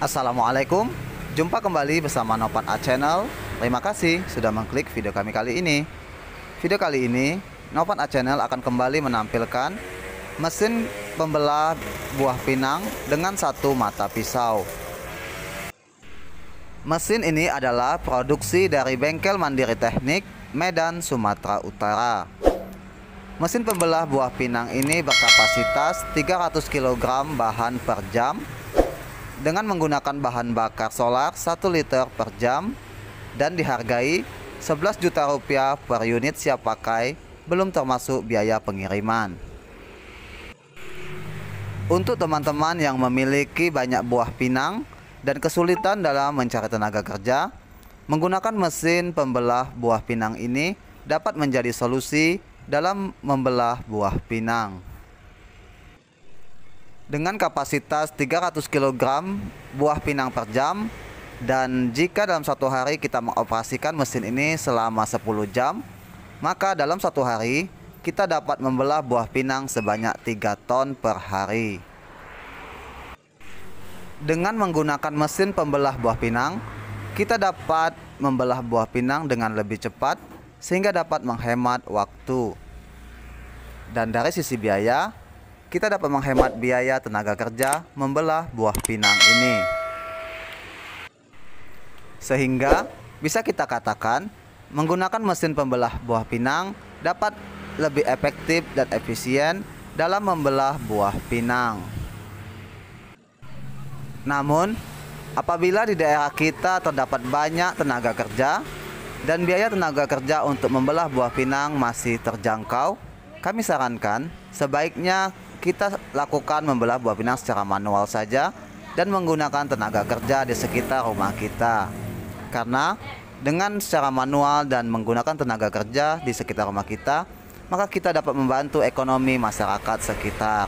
Assalamualaikum, jumpa kembali bersama Nopat A Channel. Terima kasih sudah mengklik video kami kali ini. Video kali ini, Nopat A Channel akan kembali menampilkan mesin pembelah buah pinang dengan satu mata pisau. Mesin ini adalah produksi dari Bengkel Mandiri Teknik Medan, Sumatera Utara. Mesin pembelah buah pinang ini berkapasitas 300 kg bahan per jam dengan menggunakan bahan bakar solar 1 liter per jam dan dihargai 11 juta rupiah per unit siap pakai belum termasuk biaya pengiriman. Untuk teman-teman yang memiliki banyak buah pinang dan kesulitan dalam mencari tenaga kerja, menggunakan mesin pembelah buah pinang ini dapat menjadi solusi dalam membelah buah pinang dengan kapasitas 300 kg buah pinang per jam dan jika dalam satu hari kita mengoperasikan mesin ini selama 10 jam maka dalam satu hari kita dapat membelah buah pinang sebanyak 3 ton per hari dengan menggunakan mesin pembelah buah pinang kita dapat membelah buah pinang dengan lebih cepat sehingga dapat menghemat waktu dan dari sisi biaya kita dapat menghemat biaya tenaga kerja membelah buah pinang ini. Sehingga bisa kita katakan menggunakan mesin pembelah buah pinang dapat lebih efektif dan efisien dalam membelah buah pinang. Namun, apabila di daerah kita terdapat banyak tenaga kerja dan biaya tenaga kerja untuk membelah buah pinang masih terjangkau, kami sarankan sebaiknya kita lakukan membelah buah pinang secara manual saja dan menggunakan tenaga kerja di sekitar rumah kita. Karena dengan secara manual dan menggunakan tenaga kerja di sekitar rumah kita, maka kita dapat membantu ekonomi masyarakat sekitar.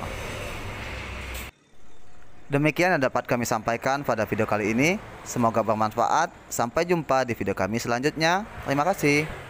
Demikian yang dapat kami sampaikan pada video kali ini. Semoga bermanfaat. Sampai jumpa di video kami selanjutnya. Terima kasih.